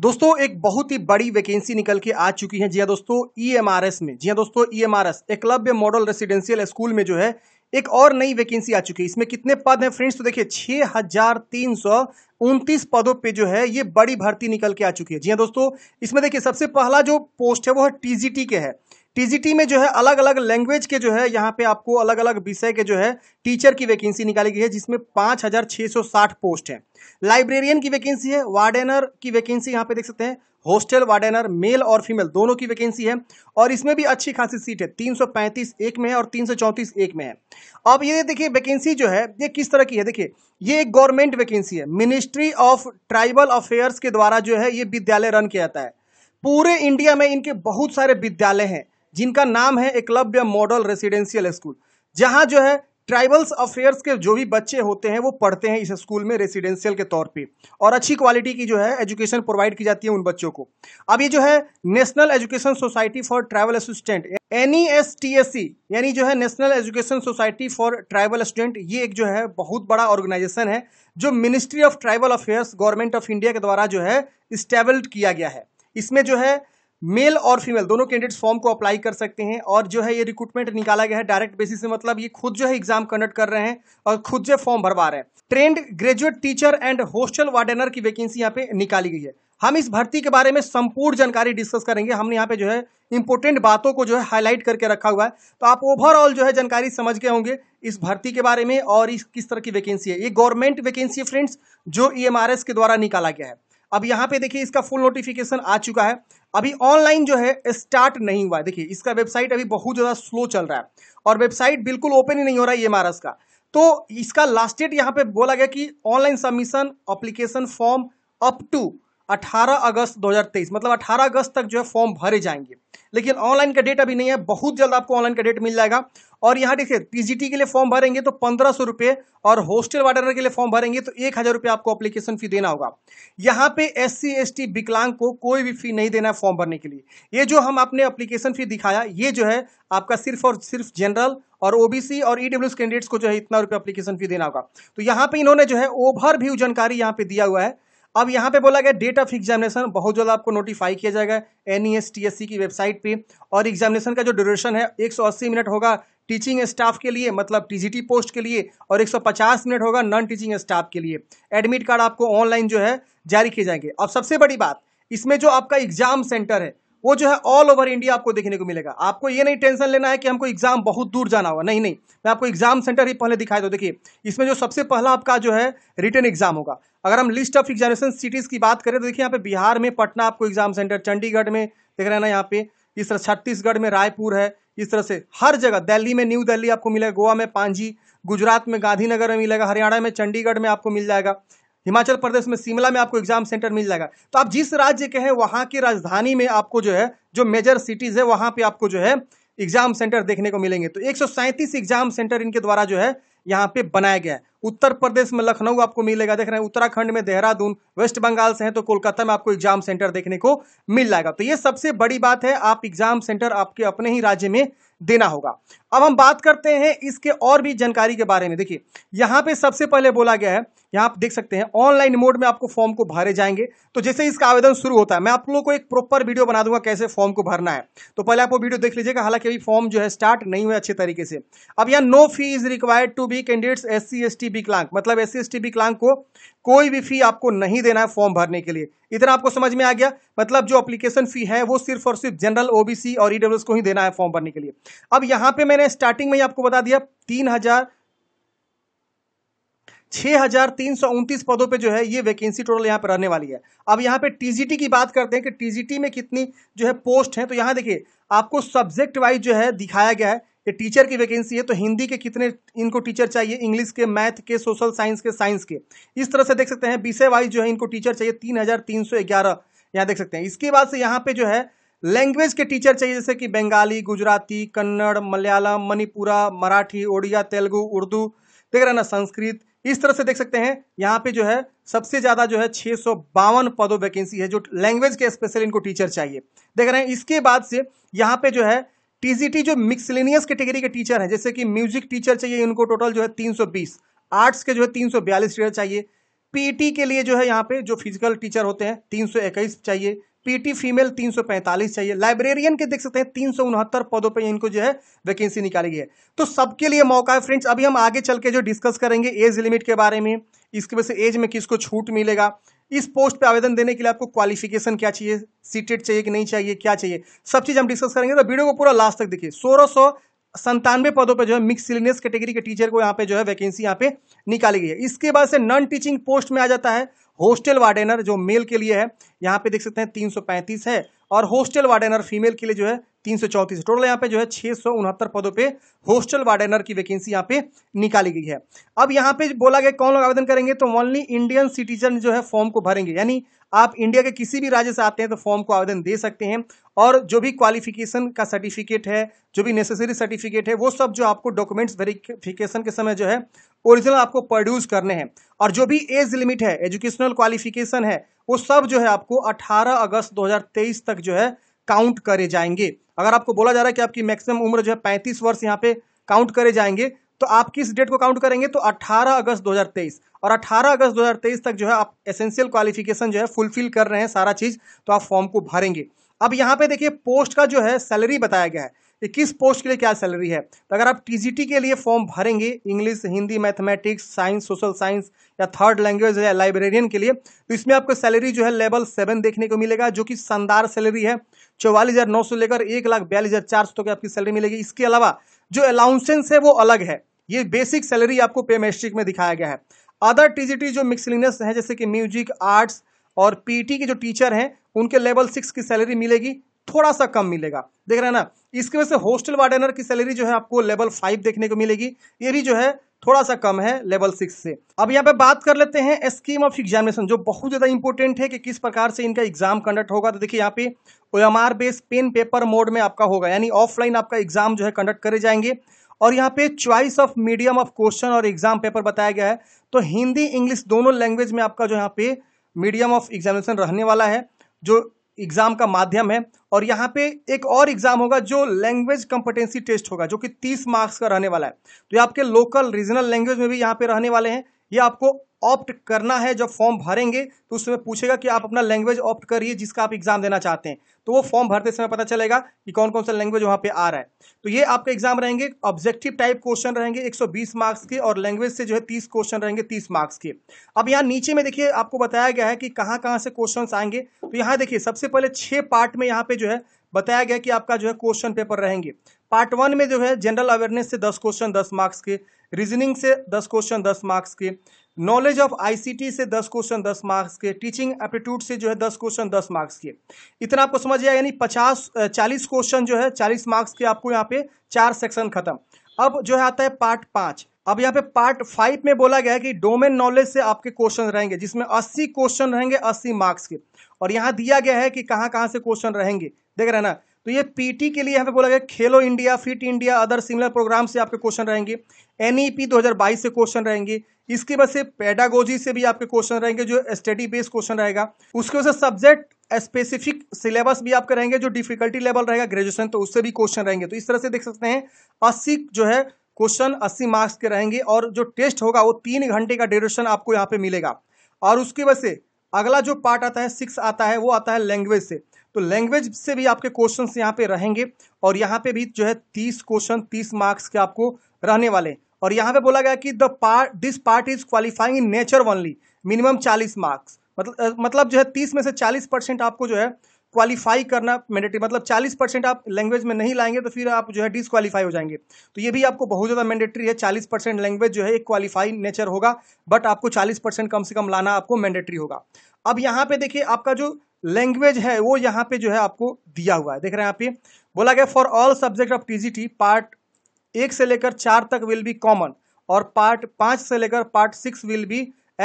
दोस्तों एक बहुत ही बड़ी वैकेंसी निकल के आ चुकी है जी हाँ दोस्तों ईएमआरएस e में जी हाँ दोस्तों EMRS e Eklavya model residential school में जो है एक और नई वैकेंसी आ चुकी है इसमें कितने पद हैं फ्रेंड्स तो देखिए छह हजार तीन सौ उनतीस पदों पे जो है ये बड़ी भर्ती निकल के आ चुकी है जी हाँ दोस्तों इसमें देखिए सबसे पहला जो पोस्ट है वो है टीजीटी के है टीजीटी में जो है अलग अलग लैंग्वेज के जो है यहाँ पे आपको अलग अलग विषय के जो है टीचर की वैकेंसी निकाली गई है जिसमें 5,660 पोस्ट हैं लाइब्रेरियन की वैकेंसी है वार्डेनर की वैकेंसी यहाँ पे देख सकते हैं हॉस्टल वार्डेनर मेल और फीमेल दोनों की वैकेंसी है और इसमें भी अच्छी खासी सीट है 335 एक में है और 334 एक में है अब ये देखिए वैकेंसी जो है ये किस तरह की है देखिए ये एक गवर्नमेंट वैकेंसी है मिनिस्ट्री ऑफ ट्राइबल अफेयर्स के द्वारा जो है ये विद्यालय रन किया जाता है पूरे इंडिया में इनके बहुत सारे विद्यालय हैं जिनका नाम है एकलव्य मॉडल रेसिडेंशियल स्कूल जहाँ जो है ट्राइबल्स अफेयर्स के जो भी बच्चे होते हैं वो पढ़ते हैं इस स्कूल में रेसिडेंशियल के तौर पे और अच्छी क्वालिटी की जो है एजुकेशन प्रोवाइड की जाती है उन बच्चों को अब ये जो है national education society for tribal assistant N यानी जो है national education society for tribal student ये एक जो है बहुत बड़ा ऑर्गेनाइजेशन है जो ministry of tribal affairs government of India के द्वारा जो है स्टेबल्ड किया गया है इसमें जो है मेल और फीमेल दोनों कैंडिडेट्स फॉर्म को अप्लाई कर सकते हैं और जो है ये रिक्रूटमेंट निकाला गया है डायरेक्ट बेसिस से मतलब ये खुद जो है एग्जाम कंडक्ट कर रहे हैं और खुद जो फॉर्म भरवा रहे हैं trained graduate teacher and hostel warden की वैकेंसी यहाँ पे निकाली गई है हम इस भर्ती के बारे में संपूर्ण जानकारी डिस्कस करेंगे हमने यहाँ पे जो है इंपोर्टेंट बातों को जो है हाईलाइट करके रखा हुआ है तो आप ओवरऑल जो है जानकारी समझ गए होंगे इस भर्ती के बारे में और इस किस तरह की वैकेंसी है ये गवर्नमेंट वैकेंसी है फ्रेंड्स जो ई e के द्वारा निकाला गया है अब यहाँ पे देखिए इसका फुल नोटिफिकेशन आ चुका है अभी ऑनलाइन जो है स्टार्ट नहीं हुआ है देखिए इसका वेबसाइट अभी बहुत ज़्यादा स्लो चल रहा है और वेबसाइट बिल्कुल ओपन ही नहीं हो रहा है ये महाराज का तो इसका लास्ट डेट यहाँ पे बोला गया कि online submission application form up to 18 August 2023 मतलब 18 अगस्त तक जो है फॉर्म भरे जाएंगे लेकिन ऑनलाइन का डेट अभी नहीं है बहुत जल्द आपको ऑनलाइन का डेट मिल जाएगा और यहाँ देखिए पीजीटी के लिए फॉर्म भरेंगे तो पंद्रह सौ रुपये और हॉस्टल वार्डनर के लिए फॉर्म भरेंगे तो एक हज़ार रुपये आपको अप्लीकेशन फी देना होगा यहाँ पे एस सी एस विकलांग को कोई भी फी नहीं देना है फॉर्म भरने के लिए ये जो हम आपने अप्लीकेशन फी दिखाया ये जो है आपका सिर्फ और सिर्फ जनरल और ओबीसी और ईडब्ल्यू e कैंडिडेट्स को जो है इतना रुपये अप्लीकेशन फी देना होगा तो यहाँ पे इन्होंने जो है ओवर व्यू जानकारी यहाँ पे दिया हुआ है अब यहाँ पे बोला गया डेट ऑफ एग्जामिनेशन बहुत जल्द आपको नोटिफाई किया जाएगा एन e की वेबसाइट पे और एग्जामिनेशन का जो ड्यूरेशन है 180 मिनट होगा टीचिंग स्टाफ के लिए मतलब टीजीटी पोस्ट के लिए और 150 मिनट होगा नॉन टीचिंग स्टाफ के लिए एडमिट कार्ड आपको ऑनलाइन जो है जारी किए जाएंगे अब सबसे बड़ी बात इसमें जो आपका एग्जाम सेंटर है वो जो है ऑल ओवर इंडिया आपको देखने को मिलेगा आपको ये नहीं टेंशन लेना है कि हमको एग्जाम बहुत दूर जाना होगा नहीं नहीं मैं आपको एग्जाम सेंटर ही पहले दिखाई दो देखिए इसमें जो सबसे पहला आपका जो है रिटर्न एग्जाम होगा अगर हम लिस्ट ऑफ एग्जामिनेशन सिटीज़ की बात करें तो देखिए यहाँ पे बिहार में पटना आपको एग्जाम सेंटर चंडीगढ़ में देख रहे हैं ना यहाँ पे इस तरह छत्तीसगढ़ में रायपुर है इस तरह से हर जगह दिल्ली में न्यू दिल्ली आपको मिलेगा गोवा में पांजी गुजरात में गांधीनगर में मिलेगा हरियाणा में चंडीगढ़ में आपको मिल जाएगा हिमाचल प्रदेश में शिमला में आपको एग्जाम सेंटर मिल जाएगा तो आप जिस राज्य के हैं वहाँ की राजधानी में आपको जो है जो मेजर सिटीज़ है वहाँ पे आपको जो है एग्जाम सेंटर देखने को मिलेंगे तो एक एग्जाम सेंटर इनके द्वारा जो है यहाँ पे बनाया गया है उत्तर प्रदेश में लखनऊ आपको मिलेगा देख रहे हैं उत्तराखंड में देहरादून वेस्ट बंगाल से है तो कोलकाता में आपको एग्जाम सेंटर देखने को मिल जाएगा तो ये सबसे बड़ी बात है आप एग्जाम सेंटर आपके अपने ही राज्य में देना होगा अब हम बात करते हैं इसके और भी जानकारी के बारे में देखिए यहाँ पे सबसे पहले बोला गया है यहाँ आप देख सकते हैं ऑनलाइन मोड में आपको फॉर्म को भरे जाएंगे तो जैसे इसका आवेदन शुरू होता है मैं आप लोगों को एक प्रॉपर वीडियो बना दूंगा कैसे फॉर्म को भरना है तो पहले आप वो वीडियो देख लीजिएगा हालांकि अभी फॉर्म जो है स्टार्ट नहीं हुआ अच्छे तरीके से अब यहाँ no fee is required to be candidates S C S T विकलांग मतलब एस सी एस टी विकलांग को कोई भी फी आपको नहीं देना है फॉर्म भरने के लिए इतना आपको समझ में आ गया मतलब जो अप्लीकेशन फी है वो सिर्फ और सिर्फ जनरल ओबीसी और ईडब्ल्यूएस e को ही देना है फॉर्म भरने के लिए अब यहाँ पे मैंने स्टार्टिंग में ही आपको बता दिया तीन हजार छह हजार तीन सौ उनतीस पदों पे जो है ये वैकेंसी टोटल यहाँ पर रहने वाली है अब यहाँ पे टीजीटी की बात करते हैं कि टीजीटी में कितनी जो है पोस्ट है तो यहाँ देखिए आपको सब्जेक्ट वाइज जो है दिखाया गया है कि टीचर की वैकेंसी है तो हिंदी के कितने इनको टीचर चाहिए इंग्लिश के मैथ के सोशल साइंस के साइंस के इस तरह से देख सकते हैं विषय वाइज जो है इनको टीचर चाहिए तीन हजार तीन सौ ग्यारह यहाँ देख सकते हैं इसके बाद से यहाँ पे जो है लैंग्वेज के टीचर चाहिए जैसे कि बंगाली गुजराती कन्नड़ मलयालम मणिपुरा मराठी ओडिया तेलुगु उर्दू देख रहे ना संस्कृत इस तरह से देख सकते हैं यहाँ पे जो है सबसे ज्यादा जो है छह सौ बावन पदों वैकेंसी है जो लैंग्वेज के स्पेशल इनको टीचर चाहिए देख रहे हैं इसके बाद से यहाँ पे जो है टीजीटी जो मिक्सलिनियस कैटेगरी के टीचर हैं जैसे कि म्यूजिक टीचर चाहिए उनको टोटल जो है 320 आर्ट्स के जो है 342 टीचर चाहिए पीटी e के लिए जो है यहाँ पे जो फिजिकल टीचर होते हैं 321 चाहिए पीटी फीमेल 345 चाहिए लाइब्रेरियन के देख सकते हैं तीन पदों पे इनको जो है वैकेंसी निकाली गई है तो सबके लिए मौका है फ्रेंड्स अभी हम आगे चल के जो डिस्कस करेंगे एज लिमिट के बारे में इसकी वजह से एज में किसको छूट मिलेगा इस पोस्ट पे आवेदन देने के लिए आपको क्वालिफिकेशन क्या चाहिए सीटेड चाहिए कि नहीं चाहिए क्या चाहिए सब चीज़ हम डिस्कस करेंगे तो वीडियो को पूरा लास्ट तक देखिए सोलह सौ संतानवे पदों पर जो है मिक्स सिलिनियस कैटेगरी के टीचर को यहाँ पे जो है वैकेंसी यहाँ पे निकाली गई है इसके बाद से नॉन टीचिंग पोस्ट में आ जाता है हॉस्टल वार्डेनर जो मेल के लिए है यहाँ पे देख सकते हैं तीन है और हॉस्टल वार्डेनर फीमेल के लिए जो है तीन सौ टोटल यहाँ पे जो है छह पदों पे हॉस्टल वार्डेनर की वैकेंसी यहाँ पे निकाली गई है अब यहाँ पे बोला गया कौन लोग आवेदन करेंगे तो ओनली इंडियन सिटीजन जो है फॉर्म को भरेंगे यानी आप इंडिया के किसी भी राज्य से आते हैं तो फॉर्म को आवेदन दे सकते हैं और जो भी क्वालिफिकेशन का सर्टिफिकेट है जो भी नेसेसरी सर्टिफिकेट है वो सब जो आपको डॉक्यूमेंट्स वेरिफिकेशन के समय जो है ओरिजिनल आपको प्रोड्यूस करने हैं और जो भी एज लिमिट है एजुकेशनल क्वालिफिकेशन है वो सब जो है आपको अठारह अगस्त दो तक जो है काउंट करे जाएंगे अगर आपको बोला जा रहा है कि आपकी मैक्सिमम उम्र जो है पैंतीस वर्ष यहाँ पे काउंट करे जाएंगे तो आप किस डेट को काउंट करेंगे तो 18 अगस्त 2023 और 18 अगस्त 2023 तक जो है आप एसेंशियल क्वालिफिकेशन जो है फुलफिल कर रहे हैं सारा चीज तो आप फॉर्म को भरेंगे अब यहाँ पे देखिए पोस्ट का जो है सैलरी बताया गया है कि किस पोस्ट के लिए क्या सैलरी है तो अगर आप टीजीटी के लिए फॉर्म भरेंगे English Hindi mathematics science social science या थर्ड लैंग्वेज या लाइब्रेरियन के लिए तो इसमें आपको सैलरी जो है लेवल सेवन देखने को मिलेगा जो कि शानदार सैलरी है चौवालीस हज़ार नौ सौ लेकर एक लाख बयालीस हज़ार चार सौ तक आपकी सैलरी मिलेगी इसके अलावा जो अलाउंसेंस है वो अलग है ये बेसिक सैलरी आपको पेमेस्ट्रिक में दिखाया गया है अदर टीजीटी जो मिक्सलिनस है जैसे कि म्यूजिक आर्ट्स और पीटी e के जो टीचर हैं उनके लेवल सिक्स की सैलरी मिलेगी थोड़ा सा कम मिलेगा देख रहे हैं ना इसकी वजह से हॉस्टल वार्डनर की सैलरी जो है आपको लेवल फाइव देखने को मिलेगी ये भी जो है थोड़ा सा कम है लेवल सिक्स से अब यहाँ पे बात कर लेते हैं स्कीम ऑफ एग्जामिनेशन जो बहुत ज़्यादा इंपॉर्टेंट है कि किस प्रकार से इनका एग्जाम कंडक्ट होगा तो देखिए यहाँ पे O M R based pen paper mode में आपका होगा यानी ऑफलाइन आपका एग्जाम जो है कंडक्ट करे जाएंगे और यहाँ पे choice of medium of question और एग्जाम पेपर बताया गया है तो हिंदी इंग्लिश दोनों लैंग्वेज में आपका जो यहाँ पे मीडियम ऑफ एग्जामिनेशन रहने वाला है जो एग्ज़ाम का माध्यम है और यहाँ पे एक और एग्ज़ाम होगा जो लैंग्वेज कंपटेंसी टेस्ट होगा जो कि 30 मार्क्स का रहने वाला है तो ये आपके लोकल रीजनल लैंग्वेज में भी यहाँ पे रहने वाले हैं ये आपको ऑप्ट करना है जब फॉर्म भरेंगे तो उसमें पूछेगा कि आप अपना लैंग्वेज ऑप्ट करिए जिसका आप एग्जाम देना चाहते हैं तो वो फॉर्म भरते समय पता चलेगा कि कौन कौन सा लैंग्वेज वहाँ पे आ रहा है तो ये आपके एग्जाम रहेंगे ऑब्जेक्टिव टाइप क्वेश्चन रहेंगे 120 मार्क्स के और लैंग्वेज से जो है 30 क्वेश्चन रहेंगे 30 मार्क्स के अब यहाँ नीचे में देखिए आपको बताया गया है कि कहाँ कहाँ से क्वेश्चन आएंगे तो यहाँ देखिए सबसे पहले छः पार्ट में यहाँ पे जो है बताया गया कि आपका जो है क्वेश्चन पेपर रहेंगे पार्ट वन में जो है जनरल अवेयरनेस से दस क्वेश्चन दस मार्क्स के रीजनिंग से दस क्वेश्चन दस मार्क्स के नॉलेज ऑफ आईसीटी से दस क्वेश्चन दस मार्क्स के टीचिंग एप्टीट्यूड से जो है दस क्वेश्चन दस मार्क्स के इतना आपको समझ आया यानी पचास चालीस क्वेश्चन जो है चालीस मार्क्स के आपको यहाँ पे चार सेक्शन खत्म अब जो है आता है पार्ट पांच अब यहाँ पे पार्ट फाइव में बोला गया है कि डोमेन नॉलेज से आपके क्वेश्चन रहेंगे जिसमें अस्सी क्वेश्चन रहेंगे अस्सी मार्क्स के और यहाँ दिया गया है कि कहाँ कहाँ से क्वेश्चन रहेंगे देख रहे ना तो ये पीटी के लिए यहाँ पे बोला गया Khelo India fit India other similar programme से आपके क्वेश्चन रहेंगे एनईपी e 2022 से क्वेश्चन रहेंगे इसके बाद से पेडागोजी से भी आपके क्वेश्चन रहेंगे जो स्टडी बेस्ड क्वेश्चन रहेगा उसके वजह से सब्जेक्ट स्पेसिफिक सिलेबस भी आपके रहेंगे जो डिफिकल्टी लेवल रहेगा ग्रेजुएशन तो उससे भी क्वेश्चन रहेंगे तो इस तरह से देख सकते हैं अस्सी जो है क्वेश्चन अस्सी मार्क्स के रहेंगे और जो टेस्ट होगा वो तीन घंटे का ड्यूरेशन आपको यहाँ पे मिलेगा और उसकी वजह से अगला जो पार्ट आता है सिक्स आता है वो आता है लैंग्वेज से तो लैंग्वेज से भी आपके क्वेश्चन यहाँ पे रहेंगे और यहाँ पे भी जो है तीस क्वेश्चन तीस मार्क्स के आपको रहने वाले और यहाँ पे बोला गया कि the part this part is qualifying in nature only minimum चालीस मार्क्स मतलब मतलब जो है तीस में से चालीस परसेंट आपको जो है क्वालिफाई करना मैंडेटरी मतलब 40 परसेंट आप लैंग्वेज में नहीं लाएंगे तो फिर आप जो है डिसक्वालीफाई हो जाएंगे तो ये भी आपको बहुत ज़्यादा मैंडेटरी है 40 परसेंट लैंग्वेज जो है एक क्वालिफाई नेचर होगा बट आपको 40 परसेंट कम से कम लाना आपको मैंडेटरी होगा अब यहाँ पे देखिए आपका जो लैंग्वेज है वो यहाँ पे जो है आपको दिया हुआ है देख रहे हैं यहाँ पे बोला गया for all subject of TGT part एक से लेकर चार तक विल बी कॉमन और पार्ट पाँच से लेकर part six will be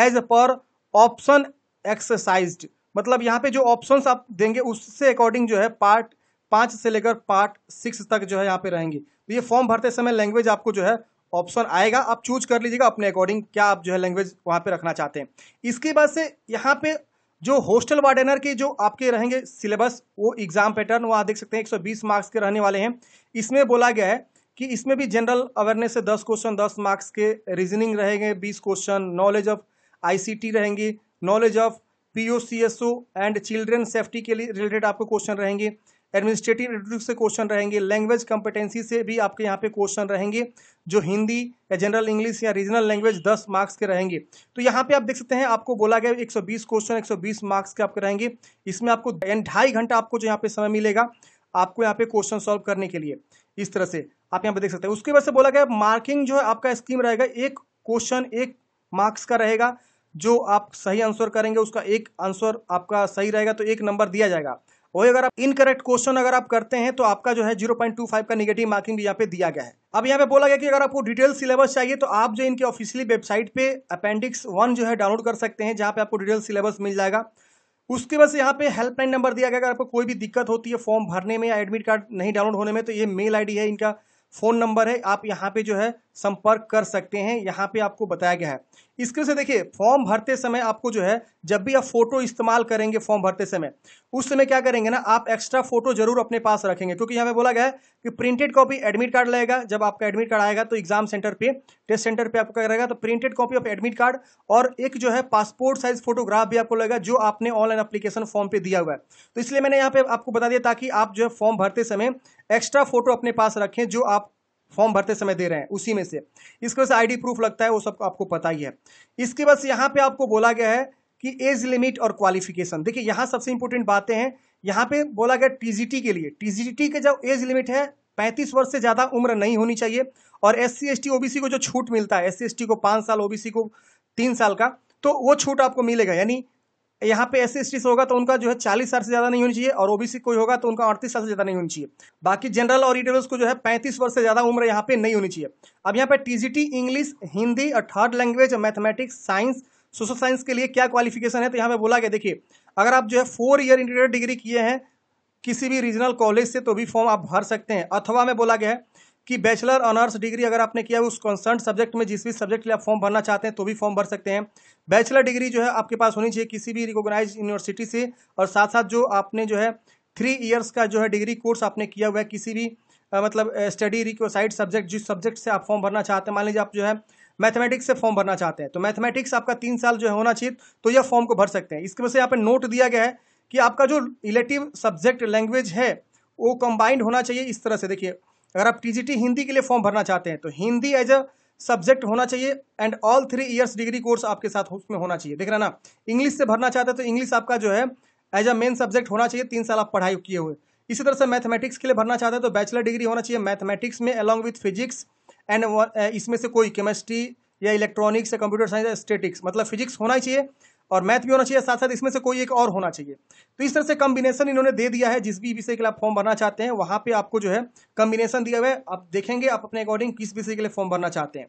as per option exercise मतलब यहाँ पे जो ऑप्शन आप देंगे उससे अकॉर्डिंग जो है पार्ट पाँच से लेकर पार्ट सिक्स तक जो है यहाँ पे रहेंगे तो ये फॉर्म भरते समय लैंग्वेज आपको जो है ऑप्शन आएगा आप चूज कर लीजिएगा अपने अकॉर्डिंग क्या आप जो है लैंग्वेज वहाँ पे रखना चाहते हैं इसके बाद से यहाँ पे जो हॉस्टल वार्डनर के जो आपके रहेंगे सिलेबस वो एग्जाम पैटर्न वो आप देख सकते हैं 120 मार्क्स के रहने वाले हैं इसमें बोला गया है कि इसमें भी जनरल अवेयरनेस से 10 क्वेश्चन 10 मार्क्स के रीजनिंग रहेंगे 20 क्वेश्चन नॉलेज ऑफ आईसीटी रहेंगी knowledge of POCSO and children safety के लिए रिलेटेड आपको क्वेश्चन रहेंगे एडमिनिस्ट्रेटिव एटीट्यूड से क्वेश्चन रहेंगे लैंग्वेज कॉम्पिटेंसी से भी आपके यहाँ पे क्वेश्चन रहेंगे जो हिंदी या जनरल इंग्लिश या रीजनल लैंग्वेज 10 मार्क्स के रहेंगे तो यहाँ पे आप देख सकते हैं आपको बोला गया 120 क्वेश्चन 120 मार्क्स के आपके रहेंगे इसमें आपको ढाई घंटा आपको जो यहाँ पे समय मिलेगा आपको यहाँ पे क्वेश्चन सॉल्व करने के लिए इस तरह से आप यहाँ पे देख सकते हैं उसके बाद से बोला गया मार्किंग जो है आपका स्कीम रहेगा एक क्वेश्चन एक मार्क्स का रहेगा जो आप सही आंसर करेंगे उसका एक आंसर आपका सही रहेगा तो एक नंबर दिया जाएगा वही अगर आप इनकरेक्ट क्वेश्चन अगर आप करते हैं तो आपका जो है जीरो पॉइंट टू फाइव का निगेटिव मार्किंग भी यहाँ पे दिया गया है अब यहाँ पे बोला गया कि अगर आपको डिटेल सिलेबस चाहिए तो आप जो इनके ऑफिशियली वेबसाइट पे अपेंडिक्स वन जो है डाउनलोड कर सकते हैं जहाँ पे आपको डिटेल सिलेबस मिल जाएगा उसके बाद यहाँ पे हेल्पलाइन नंबर दिया गया अगर आपको कोई भी दिक्कत होती है फॉर्म भरने में या एडमिट कार्ड नहीं डाउनलोड होने में तो ये मेल आईडी है इनका फ़ोन नंबर है आप यहाँ पे जो है संपर्क कर सकते हैं यहाँ पे आपको बताया गया है इसके से देखिए फॉर्म भरते समय आपको जो है जब भी आप फोटो इस्तेमाल करेंगे फॉर्म भरते समय उस समय क्या करेंगे ना आप एक्स्ट्रा फोटो जरूर अपने पास रखेंगे क्योंकि यहाँ पे बोला गया है कि प्रिंटेड कॉपी एडमिट कार्ड लगेगा जब आपका एडमिट कार्ड आएगा तो एग्जाम सेंटर पे टेस्ट सेंटर पर आपको क्या रहेगा तो printed copy of admit card और एक जो है पासपोर्ट साइज फोटोग्राफ भी आपको लगेगा जो आपने ऑनलाइन अप्लीकेशन फॉर्म पर दिया हुआ है तो इसलिए मैंने यहाँ पे आपको बता दिया ताकि आप जो है फॉर्म भरते समय एक्स्ट्रा फोटो अपने पास रखें जो आप फॉर्म भरते समय दे रहे हैं उसी में से इसके वजह से आईडी प्रूफ लगता है वो सब आपको पता ही है इसके बाद यहाँ पे आपको बोला गया है कि एज लिमिट और क्वालिफिकेशन देखिए यहाँ सबसे इंपॉर्टेंट बातें हैं यहाँ पे बोला गया टीजीटी के लिए टीजीटी के जो एज लिमिट है पैंतीस वर्ष से ज़्यादा उम्र नहीं होनी चाहिए और S C S T OBC को जो छूट मिलता है एस सी एस टी को पाँच साल ओबीसी को तीन साल का तो वो छूट आपको मिलेगा यानी यहाँ पे एस सी होगा तो उनका जो है चालीस साल से ज़्यादा नहीं होनी चाहिए और ओबीसी कोई होगा तो उनका अड़तीस साल से ज़्यादा नहीं होनी चाहिए बाकी जनरल और ईडब्ल्यूस e को जो है पैंतीस वर्ष से ज़्यादा उम्र यहाँ पे नहीं होनी चाहिए अब यहाँ पे टीजीटी इंग्लिश हिंदी और third language mathematics science social science के लिए क्या क्वालिफिकेशन है तो यहाँ पे बोला गया देखिए अगर आप जो है फोर ईयर इंटीरियर डिग्री किए हैं किसी भी रीजनल कॉलेज से तो भी फॉर्म आप भर सकते हैं अथवा में बोला गया है कि बैचलर ऑनर्स डिग्री अगर आपने किया उस कॉन्सर्न सब्जेक्ट में जिस भी सब्जेक्ट के लिए आप फॉर्म भरना चाहते हैं तो भी फॉर्म भर सकते हैं बैचलर डिग्री जो है आपके पास होनी चाहिए किसी भी रिकोगनाइज यूनिवर्सिटी से और साथ साथ जो आपने जो है थ्री ईयर्स का जो है डिग्री कोर्स आपने किया हुआ है किसी भी आ, मतलब स्टडी रिकोसाइड सब्जेक्ट जिस सब्जेक्ट से आप फॉर्म भरना चाहते हैं मान लीजिए आप जो है मैथमेटिक्स से फॉर्म भरना चाहते हैं तो मैथमेटिक्स आपका तीन साल जो है होना चाहिए तो यह फॉर्म को भर सकते हैं इसके वजह से यहाँ पर नोट दिया गया है कि आपका जो इलेक्टिव सब्जेक्ट लैंग्वेज है वो कंबाइंड होना चाहिए इस तरह से देखिए अगर आप टीजीटी हिंदी के लिए फॉर्म भरना चाहते हैं तो हिंदी एज अ सब्जेक्ट होना चाहिए and all three years degree course आपके साथ उसमें होना चाहिए देख रहे ना इंग्लिश से भरना चाहते हैं तो इंग्लिश आपका जो है एज अ मेन सब्जेक्ट होना चाहिए तीन साल आप पढ़ाई किए हुए इसी तरह से मैथमेटिक्स के लिए भरना चाहते हैं तो बैचलर डिग्री होना चाहिए मैथमेटिक्स में अलॉन्ग विथ फिजिक्स एंड इसमें से कोई केमिस्ट्री या इलेक्ट्रॉनिक्स या कंप्यूटर साइंस या स्टेटिक्स मतलब फिजिक्स होना ही चाहिए और मैथ भी होना चाहिए साथ साथ इसमें से कोई एक और होना चाहिए तो इस तरह से कॉम्बिनेशन इन्होंने दे दिया है जिस भी विषय के लिए आप फॉर्म भरना चाहते हैं वहां पे आपको जो है कॉम्बिनेशन दिया हुआ है आप देखेंगे आप अपने अकॉर्डिंग किस विषय के लिए फॉर्म भरना चाहते हैं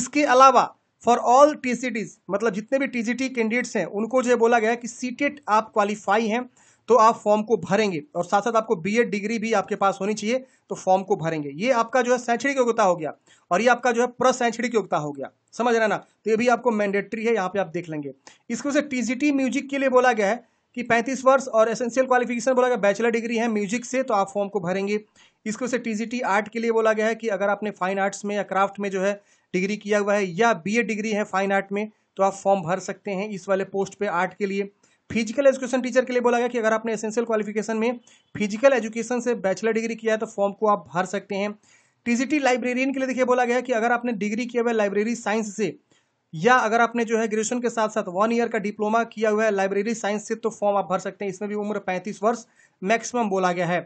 इसके अलावा फॉर ऑल टीसीटीज मतलब जितने भी टीजीटी कैंडिडेट्स हैं उनको जो है बोला गया है कि सीटेट e आप क्वालिफाई हैं तो आप फॉर्म को भरेंगे और साथ साथ आपको बीएड डिग्री भी आपके पास होनी चाहिए तो फॉर्म को भरेंगे ये आपका जो है शैक्षणिक योग्यता हो गया और ये आपका जो है प्रशैक्षणिक योग्यता हो गया समझ रहे ना तो ये भी आपको मैंडेटरी है यहाँ पे आप देख लेंगे इसके से टीजीटी म्यूजिक के लिए बोला गया है कि 35 वर्ष और एसेंशियल क्वालिफिकेशन बोला गया बैचलर डिग्री है म्यूजिक से तो आप फॉर्म को भरेंगे इसको से टीजीटी आर्ट के लिए बोला गया है कि अगर आपने फाइन आर्ट्स में या क्राफ्ट में जो है डिग्री किया हुआ है या बी डिग्री है फाइन आर्ट में तो आप फॉर्म भर सकते हैं इस वाले पोस्ट पे आर्ट के लिए फिजिकल एजुकेशन टीचर के लिए बोला गया कि अगर आपने एसेंशियल क्वालिफिकेशन में फिजिकल एजुकेशन से बैचलर डिग्री किया है तो फॉर्म को आप भर सकते हैं टीजीटी लाइब्रेरियन के लिए देखिए बोला गया कि अगर आपने डिग्री किया हुआ है लाइब्रेरी साइंस से या अगर आपने जो है ग्रेजुएशन के साथ साथ वन ईयर का डिप्लोमा किया हुआ है लाइब्रेरी साइंस से तो फॉर्म आप भर सकते हैं इसमें भी उम्र पैंतीस वर्ष मैक्सिमम बोला गया है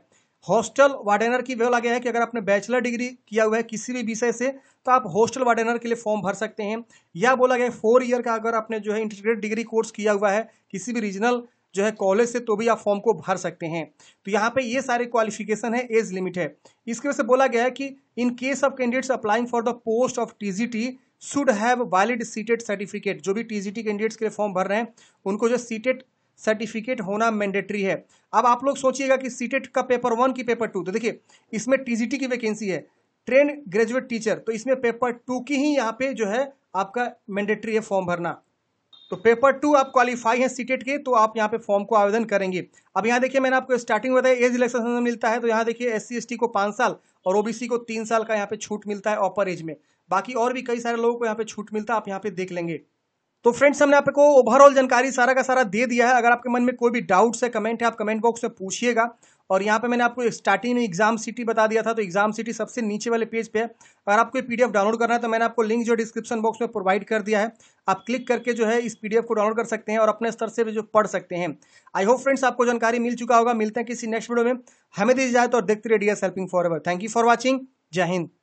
हॉस्टल वार्डेनर की व्यवस्था गया है कि अगर आपने बैचलर डिग्री किया हुआ है किसी भी विषय से तो आप हॉस्टल वार्डेनर के लिए फॉर्म भर सकते हैं या बोला गया है फोर ईयर का अगर आपने जो है इंटीग्रेटेड डिग्री कोर्स किया हुआ है किसी भी रीजनल जो है कॉलेज से तो भी आप फॉर्म को भर सकते हैं तो यहाँ पे ये सारे क्वालिफिकेशन है एज लिमिट है इसकी वजह से बोला गया है कि in case of candidates applying for the post of TGT should have valid CTET certificate जो भी टीजीटी कैंडिडेट्स के लिए फॉर्म भर रहे हैं उनको जो सीटेड सर्टिफिकेट होना मैंडेटरी है अब आप लोग सोचिएगा कि सीटेट e का पेपर वन की पेपर टू तो देखिए इसमें टीजीटी की वैकेंसी है ट्रेन ग्रेजुएट टीचर तो इसमें पेपर टू की ही यहाँ पे जो है आपका मैंडेटरी है फॉर्म भरना तो पेपर टू आप क्वालिफाई हैं सीटेट e के तो आप यहाँ पे फॉर्म को आवेदन करेंगे अब यहाँ देखिए मैंने आपको स्टार्टिंग बताया एज इलेक्शन मिलता है तो यहाँ देखिए एस सी को पाँच साल और ओबीसी को तीन साल का यहाँ पे छूट मिलता है ऑपर एज में बाकी और भी कई सारे लोगों को यहाँ पे छूट मिलता है आप यहाँ पे देख लेंगे तो फ्रेंड्स हमने आपको ओवरऑल जानकारी सारा का सारा दे दिया है अगर आपके मन में कोई भी डाउट्स है कमेंट है आप कमेंट बॉक्स में पूछिएगा और यहाँ पे मैंने आपको स्टार्टिंग में एग्जाम सिटी बता दिया था तो एग्जाम सिटी सबसे नीचे वाले पेज पे है अगर आपको ये पीडीएफ डाउनलोड करना है तो मैंने आपको लिंक जो डिस्क्रिप्शन बॉक्स में प्रोवाइड कर दिया है आप क्लिक करके जो है इस पीडीएफ को डाउनलोड कर सकते हैं और अपने स्तर से भी जो पढ़ सकते हैं आई होप फ्रेंड्स आपको जानकारी मिल चुका होगा मिलते हैं किसी नेक्स्ट वीडियो में हमें दी जाए तो देखते रहिए the helping for ever thank you for watching जय हिंद